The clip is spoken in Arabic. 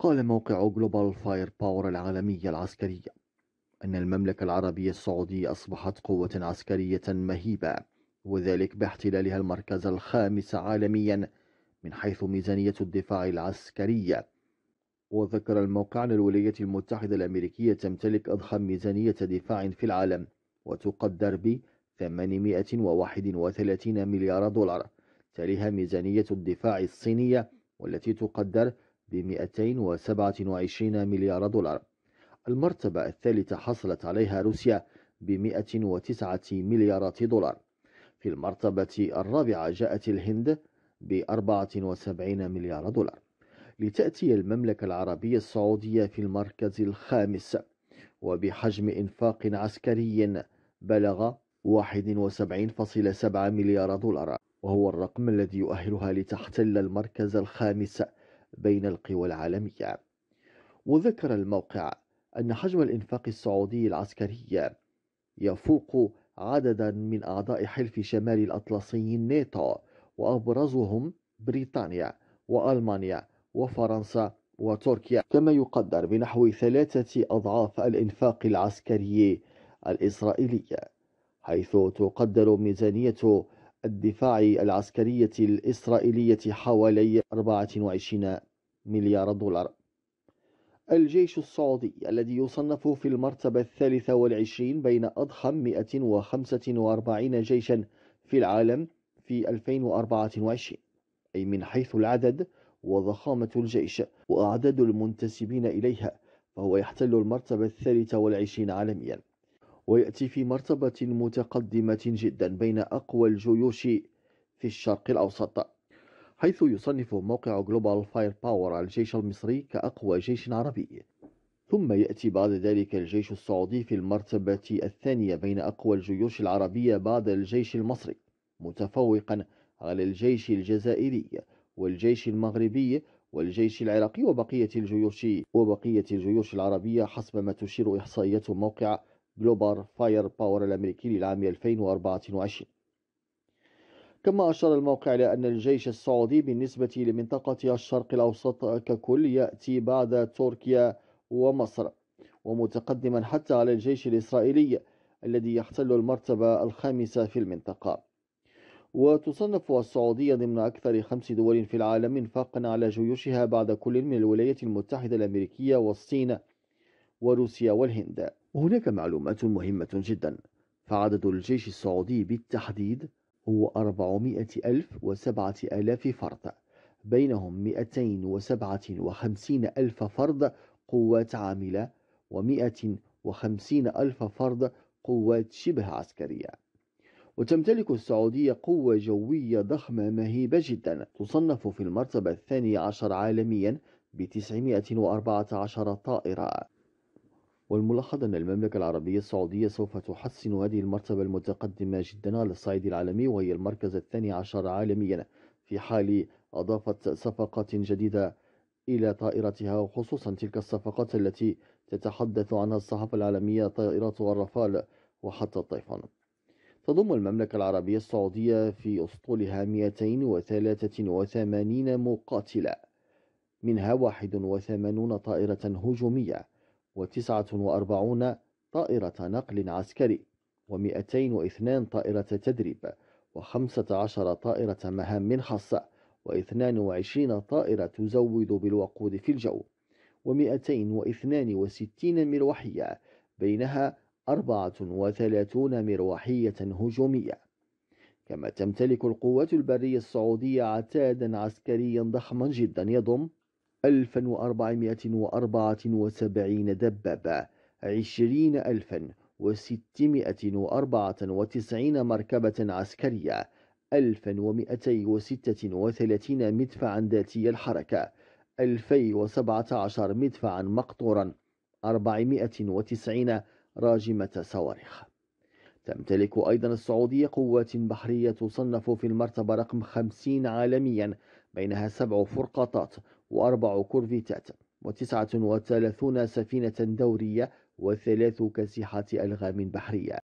قال موقع جلوبال فاير باور العالمية العسكرية أن المملكة العربية السعودية أصبحت قوة عسكرية مهيبة وذلك باحتلالها المركز الخامس عالميا من حيث ميزانية الدفاع العسكرية وذكر الموقع أن الولايات المتحدة الأمريكية تمتلك أضخم ميزانية دفاع في العالم وتقدر ب 831 مليار دولار تليها ميزانية الدفاع الصينية والتي تقدر ب 227 مليار دولار المرتبة الثالثة حصلت عليها روسيا ب 109 مليارات دولار في المرتبة الرابعة جاءت الهند ب 74 مليار دولار لتأتي المملكة العربية السعودية في المركز الخامس وبحجم إنفاق عسكري بلغ 71.7 مليار دولار وهو الرقم الذي يؤهلها لتحتل المركز الخامس بين القوى العالمية وذكر الموقع أن حجم الإنفاق السعودي العسكري يفوق عددا من أعضاء حلف شمال الأطلسي الناتو وأبرزهم بريطانيا وألمانيا وفرنسا وتركيا كما يقدر بنحو ثلاثة أضعاف الإنفاق العسكري الإسرائيلي حيث تقدر ميزانية الدفاع العسكرية الإسرائيلية حوالي 24 مليار دولار الجيش السعودي الذي يصنف في المرتبة الثالثة والعشرين بين أضخم 145 جيشا في العالم في 2024 أي من حيث العدد وضخامة الجيش وأعداد المنتسبين إليها فهو يحتل المرتبة الثالثة والعشرين عالمياً ويأتي في مرتبة متقدمة جدا بين أقوى الجيوش في الشرق الأوسط حيث يصنف موقع جلوبال فاير باور الجيش المصري كأقوى جيش عربي ثم يأتي بعد ذلك الجيش السعودي في المرتبة الثانية بين أقوى الجيوش العربية بعد الجيش المصري متفوقا على الجيش الجزائري والجيش المغربي والجيش العراقي وبقية الجيوش وبقية الجيوش العربية حسب ما تشير إحصائيات موقع جلوبال فاير باور الأمريكي للعام 2024 كما أشار الموقع إلى أن الجيش السعودي بالنسبة لمنطقة الشرق الأوسط ككل يأتي بعد تركيا ومصر ومتقدما حتى على الجيش الإسرائيلي الذي يحتل المرتبة الخامسة في المنطقة وتصنف السعودية ضمن أكثر خمس دول في العالم انفاقا على جيوشها بعد كل من الولايات المتحدة الأمريكية والصين وروسيا والهند هناك معلومات مهمة جدا فعدد الجيش السعودي بالتحديد هو 400 ألف وسبعة آلاف فرد بينهم 257 ألف فرد قوات عاملة و150 ألف فرد قوات شبه عسكرية وتمتلك السعودية قوة جوية ضخمة مهيبة جدا تصنف في المرتبة الثاني عشر عالميا ب 914 طائرة والملاحظ أن المملكة العربية السعودية سوف تحسن هذه المرتبة المتقدمة جدا على الصعيد العالمي وهي المركز الثاني عشر عالميا في حال أضافت صفقات جديدة إلى طائرتها وخصوصا تلك الصفقات التي تتحدث عنها الصحافة العالمية طائرات الرفال وحتى الطيفان تضم المملكة العربية السعودية في أسطولها 283 مقاتلة منها 81 طائرة هجومية وتسعة وأربعون طائرة نقل عسكري ومئتين واثنان طائرة تدريب وخمسة عشر طائرة مهام خاصة واثنان وعشرين طائرة تزود بالوقود في الجو ومئتين واثنان وستين مروحية بينها أربعة وثلاثون مروحية هجومية كما تمتلك القوات البرية السعودية عتادا عسكريا ضخما جدا يضم 1474 دبابة 20694 مركبة عسكرية 1236 مدفعا ذاتي الحركة 2017 مدفعا مقطورا 490 راجمة صواريخ تمتلك أيضا السعودية قوات بحرية تصنف في المرتبة رقم 50 عالميا بينها سبع فرقاطات وأربع كورفيتات وتسعة وثلاثون سفينة دورية وثلاث كاسحات ألغام بحرية